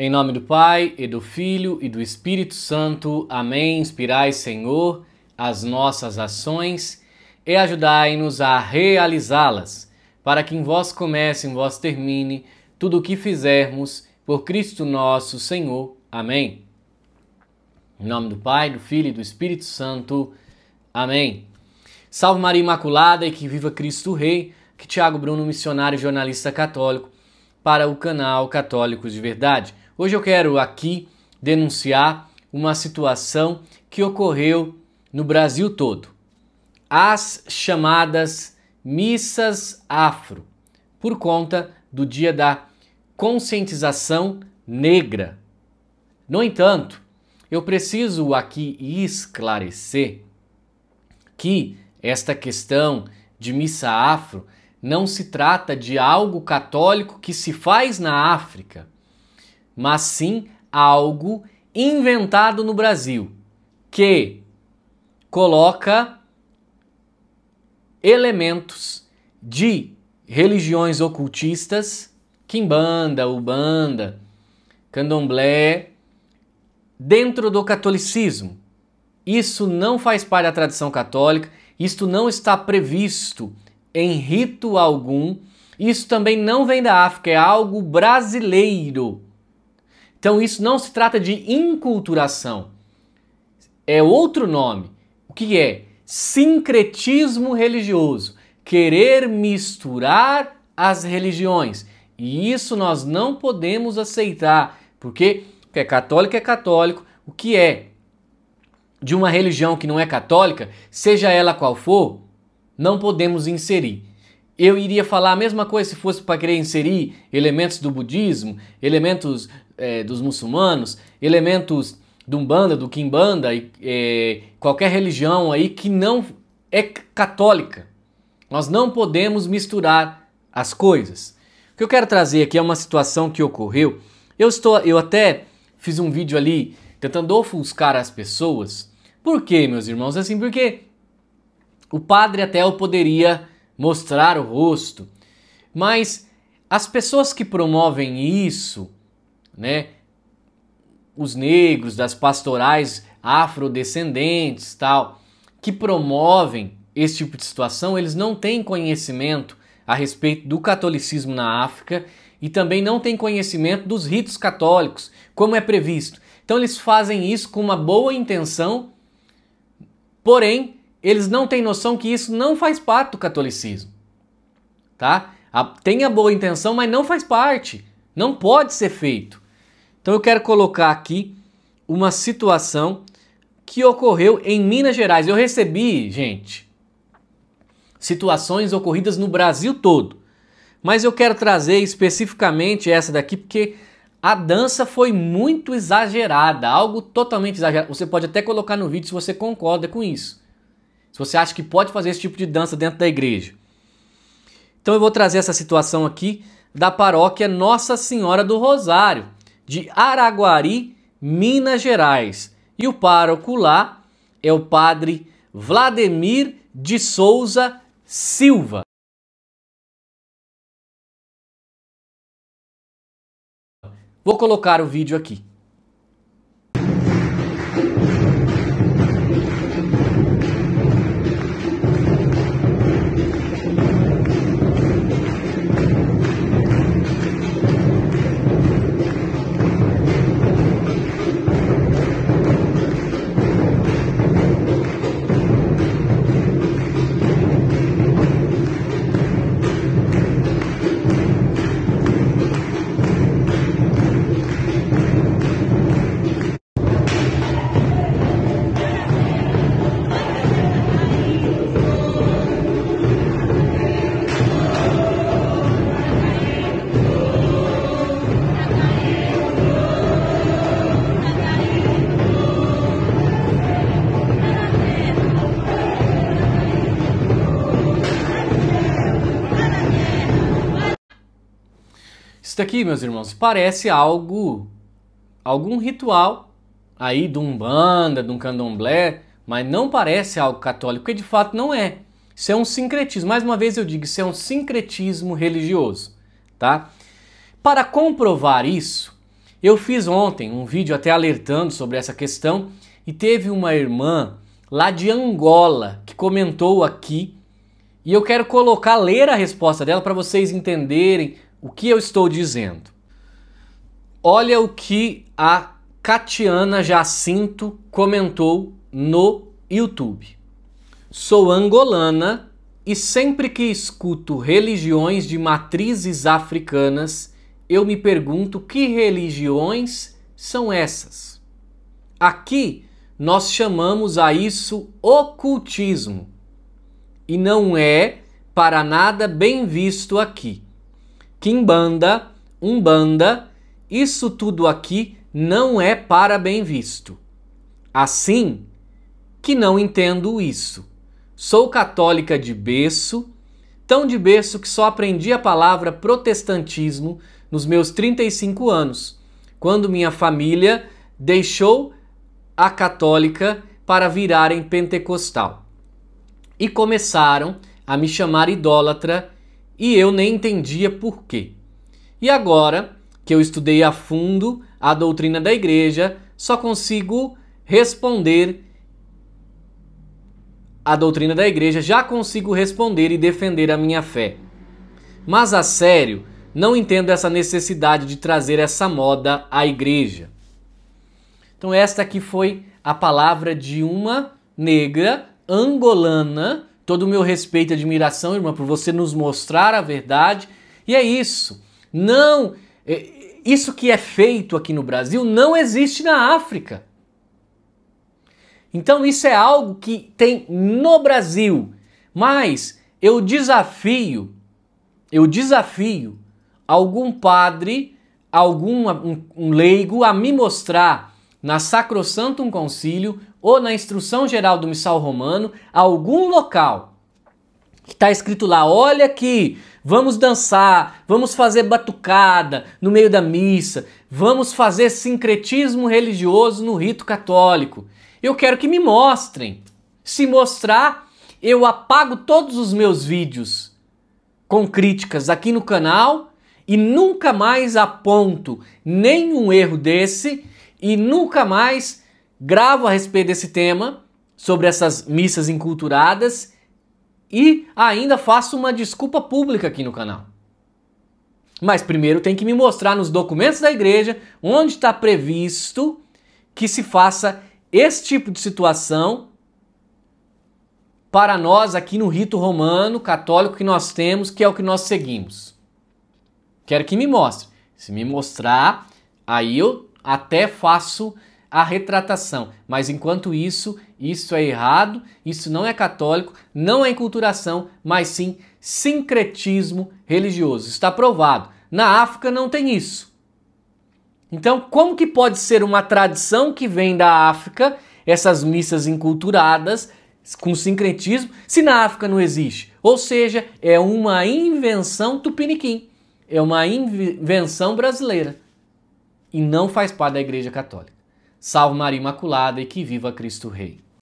Em nome do Pai, e do Filho e do Espírito Santo. Amém. Inspirai, Senhor, as nossas ações e ajudai-nos a realizá-las, para que em vós comece, em vós termine tudo o que fizermos por Cristo nosso Senhor. Amém. Em nome do Pai, do Filho e do Espírito Santo. Amém. Salve Maria Imaculada e que viva Cristo Rei, que Tiago Bruno, missionário e jornalista católico, para o canal Católicos de Verdade. Hoje eu quero aqui denunciar uma situação que ocorreu no Brasil todo. As chamadas missas afro, por conta do dia da conscientização negra. No entanto, eu preciso aqui esclarecer que esta questão de missa afro não se trata de algo católico que se faz na África mas sim algo inventado no Brasil que coloca elementos de religiões ocultistas, Kimbanda, Ubanda, Candomblé, dentro do catolicismo. Isso não faz parte da tradição católica, isto não está previsto em rito algum, isso também não vem da África, é algo brasileiro. Então isso não se trata de inculturação. É outro nome. O que é? Sincretismo religioso. Querer misturar as religiões. E isso nós não podemos aceitar, porque o que é católico é católico, o que é de uma religião que não é católica, seja ela qual for, não podemos inserir. Eu iria falar a mesma coisa se fosse para querer inserir elementos do budismo, elementos é, dos muçulmanos, elementos do Umbanda, do Kimbanda, e, é, qualquer religião aí que não é católica. Nós não podemos misturar as coisas. O que eu quero trazer aqui é uma situação que ocorreu. Eu estou, eu até fiz um vídeo ali tentando ofuscar as pessoas. Por quê, meus irmãos? Assim, porque o padre até eu poderia mostrar o rosto, mas as pessoas que promovem isso né, os negros, das pastorais afrodescendentes, tal, que promovem esse tipo de situação, eles não têm conhecimento a respeito do catolicismo na África e também não têm conhecimento dos ritos católicos, como é previsto. Então eles fazem isso com uma boa intenção, porém eles não têm noção que isso não faz parte do catolicismo. Tá? A, tem a boa intenção, mas não faz parte. Não pode ser feito. Então eu quero colocar aqui uma situação que ocorreu em Minas Gerais. Eu recebi, gente, situações ocorridas no Brasil todo. Mas eu quero trazer especificamente essa daqui porque a dança foi muito exagerada, algo totalmente exagerado. Você pode até colocar no vídeo se você concorda com isso. Se você acha que pode fazer esse tipo de dança dentro da igreja. Então eu vou trazer essa situação aqui da paróquia Nossa Senhora do Rosário de Araguari, Minas Gerais. E o pároco lá é o padre Vladimir de Souza Silva. Vou colocar o vídeo aqui. Isso daqui, meus irmãos, parece algo, algum ritual aí de um banda, de um candomblé, mas não parece algo católico, porque de fato não é. Isso é um sincretismo. Mais uma vez eu digo, isso é um sincretismo religioso, tá? Para comprovar isso, eu fiz ontem um vídeo até alertando sobre essa questão e teve uma irmã lá de Angola que comentou aqui e eu quero colocar, ler a resposta dela para vocês entenderem o que eu estou dizendo? Olha o que a Catiana Jacinto comentou no YouTube. Sou angolana e sempre que escuto religiões de matrizes africanas, eu me pergunto que religiões são essas. Aqui nós chamamos a isso ocultismo. E não é para nada bem visto aqui. Kimbanda, Umbanda, isso tudo aqui não é para bem visto. Assim que não entendo isso. Sou católica de berço, tão de berço que só aprendi a palavra protestantismo nos meus 35 anos, quando minha família deixou a católica para virarem pentecostal. E começaram a me chamar idólatra e eu nem entendia por quê. E agora que eu estudei a fundo a doutrina da igreja, só consigo responder a doutrina da igreja, já consigo responder e defender a minha fé. Mas a sério, não entendo essa necessidade de trazer essa moda à igreja. Então esta aqui foi a palavra de uma negra angolana Todo o meu respeito e admiração, irmã, por você nos mostrar a verdade. E é isso. Não. É, isso que é feito aqui no Brasil não existe na África. Então isso é algo que tem no Brasil. Mas eu desafio, eu desafio algum padre, algum um, um leigo a me mostrar na Sacrosantum Concílio ou na Instrução Geral do Missal Romano, algum local que está escrito lá, olha aqui, vamos dançar, vamos fazer batucada no meio da missa, vamos fazer sincretismo religioso no rito católico. Eu quero que me mostrem. Se mostrar, eu apago todos os meus vídeos com críticas aqui no canal e nunca mais aponto nenhum erro desse e nunca mais gravo a respeito desse tema, sobre essas missas enculturadas, e ainda faço uma desculpa pública aqui no canal. Mas primeiro tem que me mostrar nos documentos da igreja onde está previsto que se faça esse tipo de situação para nós aqui no rito romano católico que nós temos, que é o que nós seguimos. Quero que me mostre. Se me mostrar, aí eu até faço a retratação, mas enquanto isso, isso é errado, isso não é católico, não é enculturação, mas sim sincretismo religioso. Está provado. Na África não tem isso. Então, como que pode ser uma tradição que vem da África, essas missas enculturadas com sincretismo, se na África não existe? Ou seja, é uma invenção tupiniquim, é uma invenção brasileira e não faz parte da Igreja Católica. Salve Maria Imaculada e que viva Cristo Rei.